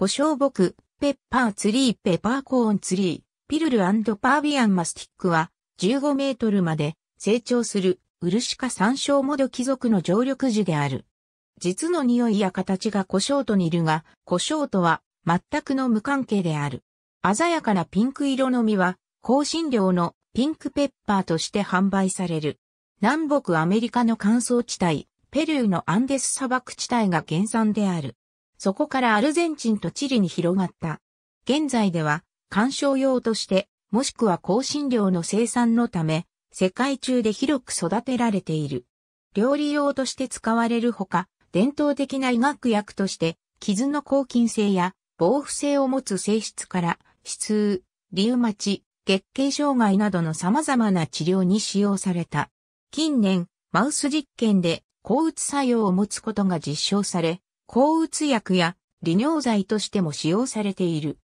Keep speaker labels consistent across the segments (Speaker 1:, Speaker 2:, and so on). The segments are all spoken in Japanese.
Speaker 1: 胡椒木、ペッパーツリー、ペパーコーンツリー、ピルルパービアンマスティックは15メートルまで成長するウルシカ山椒モド貴族の常緑樹である。実の匂いや形が胡椒と似るが、胡椒とは全くの無関係である。鮮やかなピンク色の実は、香辛料のピンクペッパーとして販売される。南北アメリカの乾燥地帯、ペルーのアンデス砂漠地帯が原産である。そこからアルゼンチンとチリに広がった。現在では、観賞用として、もしくは香辛料の生産のため、世界中で広く育てられている。料理用として使われるほか、伝統的な医学薬として、傷の抗菌性や防腐性を持つ性質から、死痛、リウマチ、月経障害などの様々な治療に使用された。近年、マウス実験で抗うつ作用を持つことが実証され、抗うつ薬や利尿剤としても使用されている。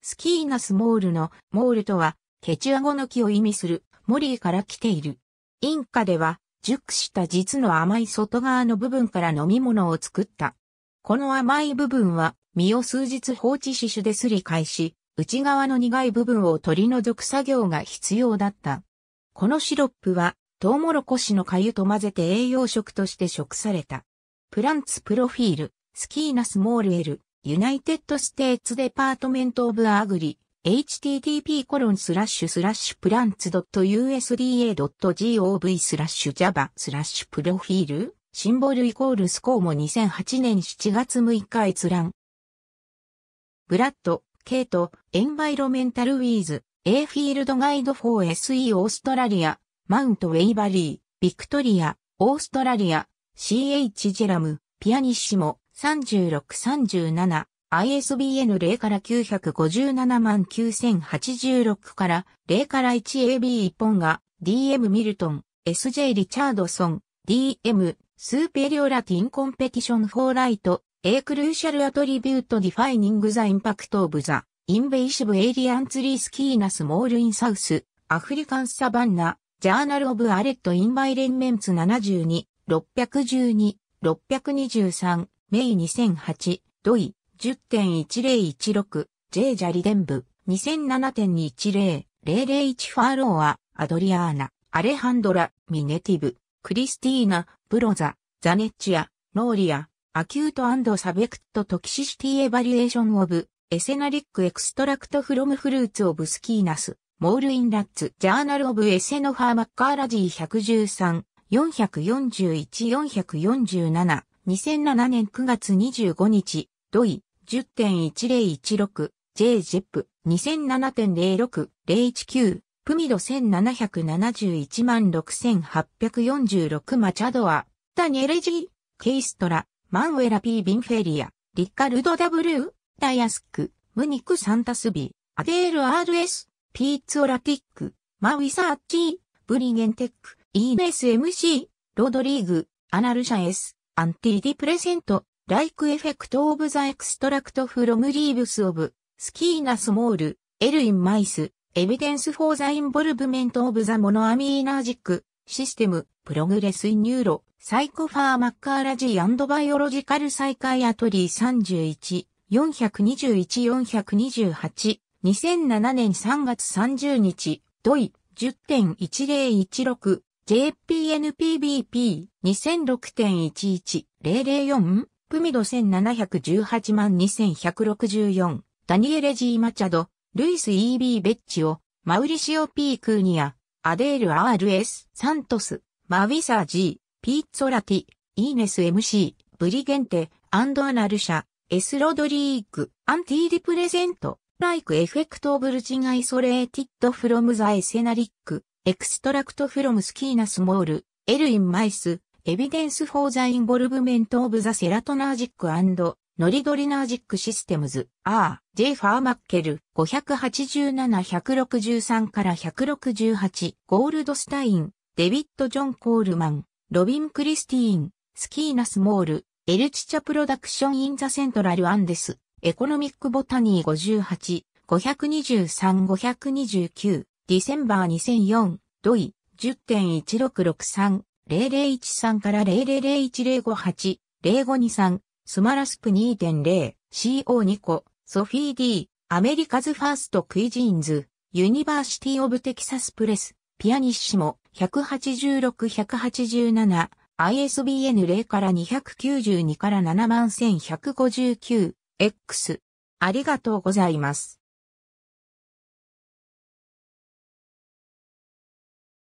Speaker 1: スキーナスモールのモールとは、ケチュア語の木を意味するモリーから来ている。インカでは、熟した実の甘い外側の部分から飲み物を作った。この甘い部分は、実を数日放置死種ですり返し、内側の苦い部分を取り除く作業が必要だった。このシロップは、トウモロコシの粥と混ぜて栄養食として食された。プランツプロフィール、スキーナスモールエル、ユナイテッドステーツデパートメントオブアグリ、http コロンスラッシュスラッシュプランツ .usda.gov スラッシュ java スラッシュプロフィールシンボルイコールスコーモ2008年7月6日閲覧。ブラッド、ケイト、エンバイロメンタルウィーズ、A フィールドガイドフォー SE オーストラリア、マウントウェイバリー、ビクトリア、オーストラリア、CH ジェラム、ピアニッシモ、3637、ISBN 0から9579,086から0から 1AB1 本が DM ミルトン、SJ リチャードソン、DM スーペリオラティンコンペティションフォーライト、A crucial attribute defining the impact of the invasive alien tree skina small in South African savanna, Journal of Arret in Violent Ments 72 612、623、メイ2008、ドイ、10.1016、イジャリデンブ、2007.10、001ファーローア、アドリアーナ、アレハンドラ、ミネティブ、クリスティーナ、ブロザ、ザネッチア、ノーリア、アキュートサベクトトキシシティエバリエーションオブ、エセナリックエクストラクトフロムフルーツオブスキーナス、モールインラッツ、ジャーナルオブエセノファーマッカーラジー113、441-447、2007年9月25日、ドイ、10.1016、J ジェップ、2007.06、019、プミド1771万6846マチャドア、ダニエレジー、ケイストラ、マンウェラピー・ビンフェリア、リッカルド・ダブルー、ダイアスク、ムニク・サンタスビー、アデール・ RS、ピーツ・オラティック、マウィサーチー、ブリゲンテック、e s m c ロードリーグ、アナルシャエス、アンティディプレセント、ライクエフェクトオブザエクストラクトフロムリーブスオブ、スキーナスモール、エルインマイス、エビデンスフォーザインボルブメントオブザモノアミーナージック、システム、プログレスイニューロ、サイコファーマッカーラジーバイオロジカルサイカイアトリー31、421-428、2007年3月30日、ドイ、10.1016 JPNPBP2006.11004 プミド1718万2164ダニエレ・ジー・マチャド、ルイス・ E.B. ベッチオ、マウリシオ・ P・ クーニア、アデール・ R.S. サントス、マウィサー・ジー、ピーツォラティ、イーネス・ M.C., ブリゲンテ、アンド・アナルシャ、エス・ロドリーグ、アンティ・リプレゼント、ライク・エフェクト・オブ・ルチン・アイソレーティッド・フロム・ザ・エセナリック、エクストラクトフロムスキーナスモール、エルインマイス、エビデンスフォーザインボルブメントオブザセラトナージックノリドリナージックシステムズ、R、J ファーマッケル、587-163から168、ゴールドスタイン、デビッド・ジョン・コールマン、ロビン・クリスティーン、スキーナス・モール、エルチチャプロダクション・イン・ザ・セントラル・アンデス、エコノミック・ボタニー58、523-529、ディセンバー2004、ドイ、10.1663-0013から00010580、0523、スマラスプ 2.0CO2 個、ソフィー D、アメリカズファーストクイジーンズ、ユニバーシティオブテキサスプレス、ピアニッシモ、186-187、ISBN 0から292から 71159X。ありがとうございます。